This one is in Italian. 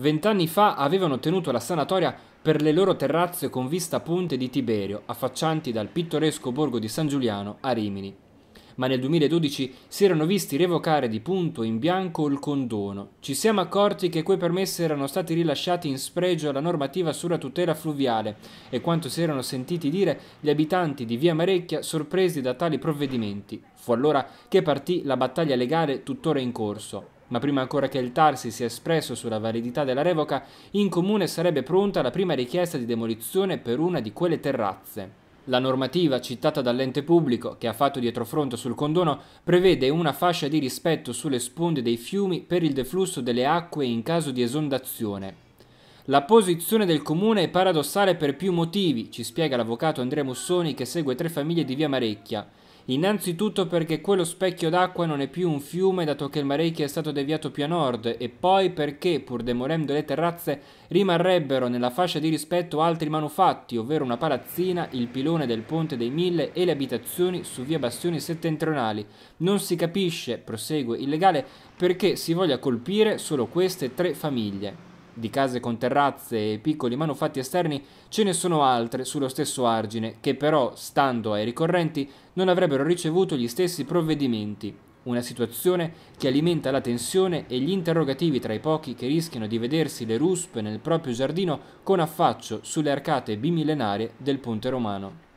vent'anni fa avevano tenuto la sanatoria per le loro terrazze con vista a punte di Tiberio, affaccianti dal pittoresco borgo di San Giuliano a Rimini. Ma nel 2012 si erano visti revocare di punto in bianco il condono. Ci siamo accorti che quei permessi erano stati rilasciati in spregio alla normativa sulla tutela fluviale e quanto si erano sentiti dire gli abitanti di Via Marecchia sorpresi da tali provvedimenti. Fu allora che partì la battaglia legale tuttora in corso, ma prima ancora che il Tarsi sia espresso sulla validità della revoca, in comune sarebbe pronta la prima richiesta di demolizione per una di quelle terrazze. La normativa citata dall'ente pubblico, che ha fatto dietrofront sul condono, prevede una fascia di rispetto sulle sponde dei fiumi per il deflusso delle acque in caso di esondazione. La posizione del comune è paradossale per più motivi, ci spiega l'avvocato Andrea Mussoni che segue tre famiglie di via Marecchia. Innanzitutto perché quello specchio d'acqua non è più un fiume dato che il Marecchi è stato deviato più a nord e poi perché, pur demolendo le terrazze, rimarrebbero nella fascia di rispetto altri manufatti, ovvero una palazzina, il pilone del Ponte dei Mille e le abitazioni su via Bastioni settentrionali. Non si capisce, prosegue il legale, perché si voglia colpire solo queste tre famiglie di case con terrazze e piccoli manufatti esterni ce ne sono altre sullo stesso argine che però, stando ai ricorrenti, non avrebbero ricevuto gli stessi provvedimenti. Una situazione che alimenta la tensione e gli interrogativi tra i pochi che rischiano di vedersi le ruspe nel proprio giardino con affaccio sulle arcate bimillenarie del ponte romano.